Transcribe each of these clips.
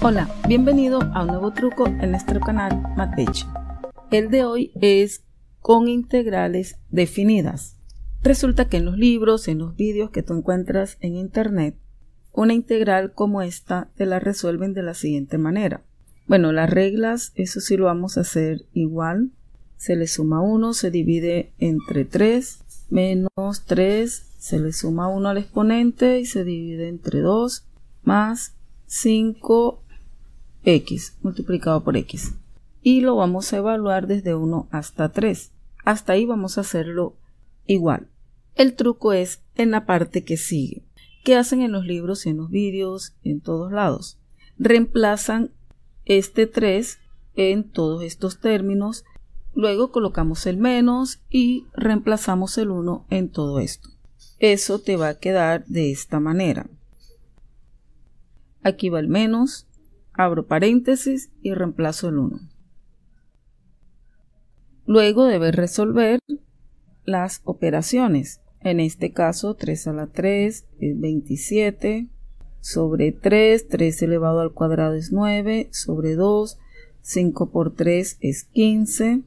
Hola, bienvenido a un nuevo truco en nuestro canal Matvech. El de hoy es con integrales definidas. Resulta que en los libros, en los vídeos que tú encuentras en internet, una integral como esta te la resuelven de la siguiente manera. Bueno, las reglas, eso sí lo vamos a hacer igual. Se le suma 1, se divide entre 3, menos 3, se le suma 1 al exponente y se divide entre 2, más 5 x multiplicado por x. Y lo vamos a evaluar desde 1 hasta 3. Hasta ahí vamos a hacerlo igual. El truco es en la parte que sigue. que hacen en los libros y en los vídeos? En todos lados. Reemplazan este 3 en todos estos términos. Luego colocamos el menos y reemplazamos el 1 en todo esto. Eso te va a quedar de esta manera. Aquí va el menos, abro paréntesis y reemplazo el 1. Luego debe resolver las operaciones. En este caso 3 a la 3 es 27, sobre 3, 3 elevado al cuadrado es 9, sobre 2, 5 por 3 es 15,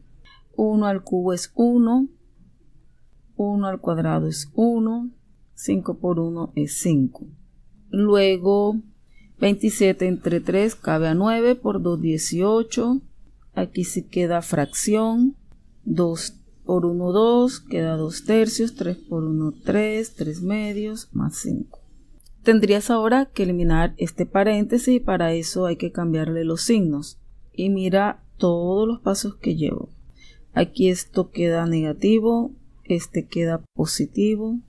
1 al cubo es 1, 1 al cuadrado es 1, 5 por 1 es 5. Luego 27 entre 3 cabe a 9 por 2, 18. Aquí sí queda fracción. 2 por 1, 2, queda 2 tercios. 3 por 1, 3, 3 medios, más 5. Tendrías ahora que eliminar este paréntesis y para eso hay que cambiarle los signos. Y mira todos los pasos que llevo. Aquí esto queda negativo, este queda positivo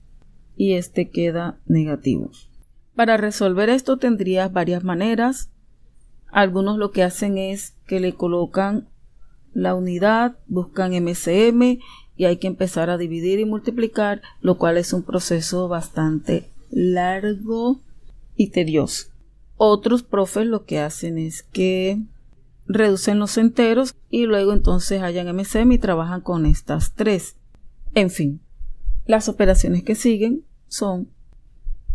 y este queda negativo. Para resolver esto tendrías varias maneras. Algunos lo que hacen es que le colocan la unidad, buscan MCM y hay que empezar a dividir y multiplicar, lo cual es un proceso bastante largo y tedioso. Otros profes lo que hacen es que reducen los enteros y luego entonces hallan MCM y trabajan con estas tres. En fin, las operaciones que siguen son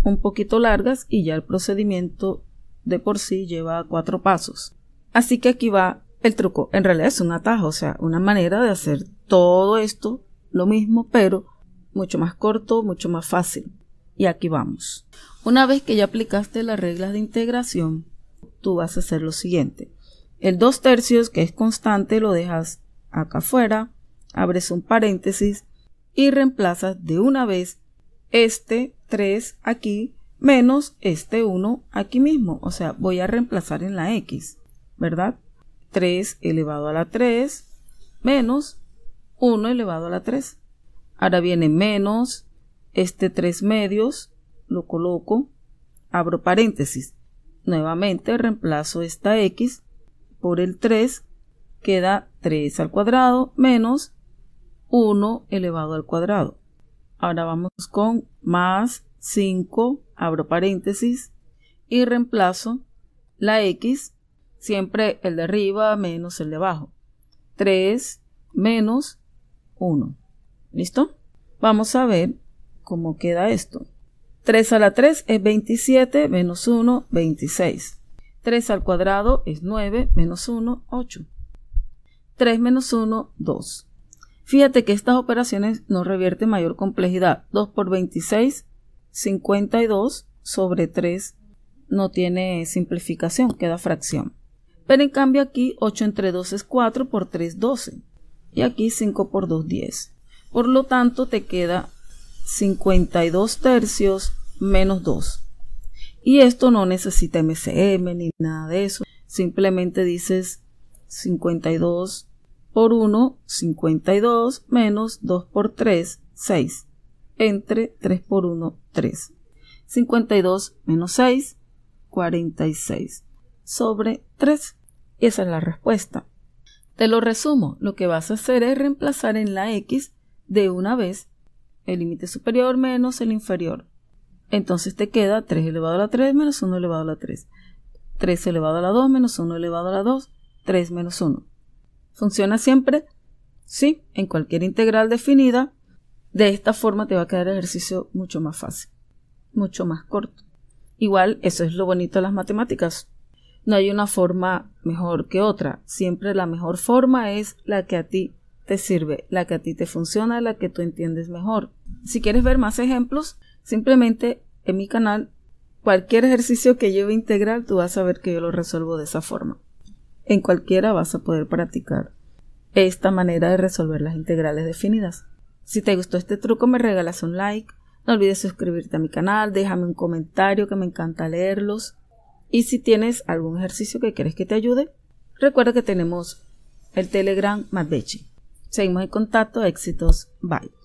un poquito largas y ya el procedimiento de por sí lleva cuatro pasos. Así que aquí va el truco. En realidad es un atajo, o sea, una manera de hacer todo esto lo mismo, pero mucho más corto, mucho más fácil. Y aquí vamos. Una vez que ya aplicaste las reglas de integración, tú vas a hacer lo siguiente. El dos tercios, que es constante, lo dejas acá afuera, abres un paréntesis y reemplazas de una vez este 3 aquí menos este 1 aquí mismo. O sea, voy a reemplazar en la x, ¿verdad? 3 elevado a la 3 menos 1 elevado a la 3. Ahora viene menos este 3 medios, lo coloco, abro paréntesis. Nuevamente reemplazo esta x por el 3, queda 3 al cuadrado menos 1 elevado al cuadrado. Ahora vamos con más 5, abro paréntesis, y reemplazo la X, siempre el de arriba menos el de abajo. 3 menos 1. ¿Listo? Vamos a ver cómo queda esto. 3 a la 3 es 27, menos 1, 26. 3 al cuadrado es 9, menos 1, 8. 3 menos 1, 2. Fíjate que estas operaciones no revierten mayor complejidad. 2 por 26, 52 sobre 3 no tiene simplificación, queda fracción. Pero en cambio aquí 8 entre 2 es 4 por 3, 12. Y aquí 5 por 2, 10. Por lo tanto te queda 52 tercios menos 2. Y esto no necesita MCM ni nada de eso. Simplemente dices 52 por 1, 52 menos 2 por 3, 6. Entre 3 por 1, 3. 52 menos 6, 46. Sobre 3. Y esa es la respuesta. Te lo resumo. Lo que vas a hacer es reemplazar en la x de una vez el límite superior menos el inferior. Entonces te queda 3 elevado a la 3 menos 1 elevado a la 3. 3 elevado a la 2 menos 1 elevado a la 2. 3 menos 1. ¿Funciona siempre? Sí, en cualquier integral definida. De esta forma te va a quedar el ejercicio mucho más fácil, mucho más corto. Igual, eso es lo bonito de las matemáticas. No hay una forma mejor que otra. Siempre la mejor forma es la que a ti te sirve, la que a ti te funciona, la que tú entiendes mejor. Si quieres ver más ejemplos, simplemente en mi canal, cualquier ejercicio que lleve integral, tú vas a ver que yo lo resuelvo de esa forma en cualquiera vas a poder practicar esta manera de resolver las integrales definidas. Si te gustó este truco me regalas un like, no olvides suscribirte a mi canal, déjame un comentario que me encanta leerlos y si tienes algún ejercicio que quieres que te ayude, recuerda que tenemos el Telegram Matbechi. Seguimos en contacto, éxitos, bye.